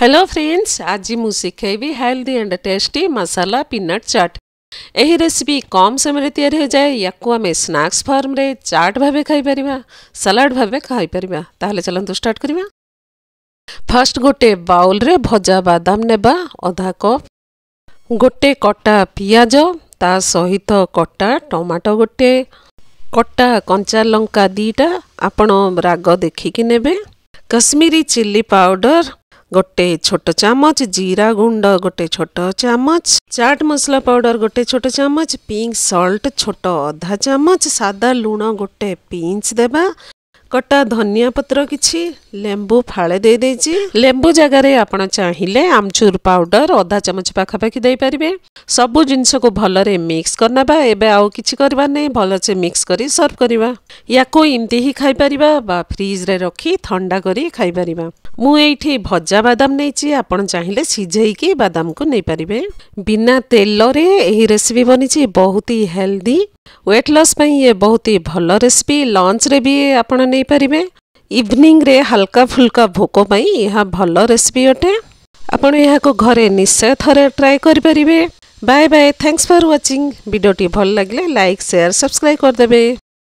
hello friends आज मुझी healthy and tasty मसाला पिनट चाट यही रेसीपी कम समय जाए या आम स्नाक्स फर्म रे चाट भाव खाई सालाड भाव खाई चलत स्टार्ट करवा फर्स्ट गोटे बाउल रे भजा बादाम नेबा अधा कप गोटे कटा पिज ता सहित कटा टमाटो गोटे कटा कंचा लंका दीटा आपण राग देखिकी ने कश्मीरी चिल्ली पाउडर ଗୋଟେ ଛୋଟ ଚାମଚ ଜିରା ଗୁଣ୍ଡ ଗୋଟେ ଛୋଟ ଚାମଚ ଚାଟ୍ ମସଲା ପାଉଡ଼ର ଗୋଟେ ଛୋଟ ଚାମଚ ପିଙ୍କ ସଲ୍ଟ ଛୋଟ ଅଧା ଚାମଚ ସାଦା ଲୁଣ ଗୋଟେ ପିଞ୍ଚ ଦେବା কটা ধনিয়া পত্র কিছু লেম্বু ফাড়ে দিয়েছি লেম্বু জায়গায় আপনার চাইলে আমচুর পাউডর অধা চামচ পাখাপাখি দিয়ে সবু জিনিসক ভালরে মিক্স করে নেবা এবে আউ কিছু করবার নাই ভালসে মিক্স করে সর্ভ করা ইয়াকু এমতি হি খাইপার বা ফ্রিজরে রক্ষি থা করে খাইপার মু এইটি ভজা বাদাম নেইছি আপনার চাইলে সিঝাইকি বাদামকে নেইপারে বিনা তেলরে এই রেসিপি বনিছি বহুত হি হেলদি ୱେଟ୍ ଲସ୍ ପାଇଁ ଇଏ ବହୁତ ହି ଭଲ ରେସିପି ଲଞ୍ଚରେ ବି ଆପଣ ନେଇପାରିବେ ଇଭିନିଂରେ ହାଲକା ଫୁଲକା ଭୋକ ପାଇଁ ଏହା ଭଲ ରେସିପି ଅଟେ ଆପଣ ଏହାକୁ ଘରେ ନିଶ୍ଚୟ ଥରେ ଟ୍ରାଏ କରିପାରିବେ bye bye thanks for watching ଭିଡ଼ିଓଟି ଭଲ ଲାଗିଲେ ଲାଇକ୍ ସେୟାର ସବସ୍କ୍ରାଇବ୍ କରିଦେବେ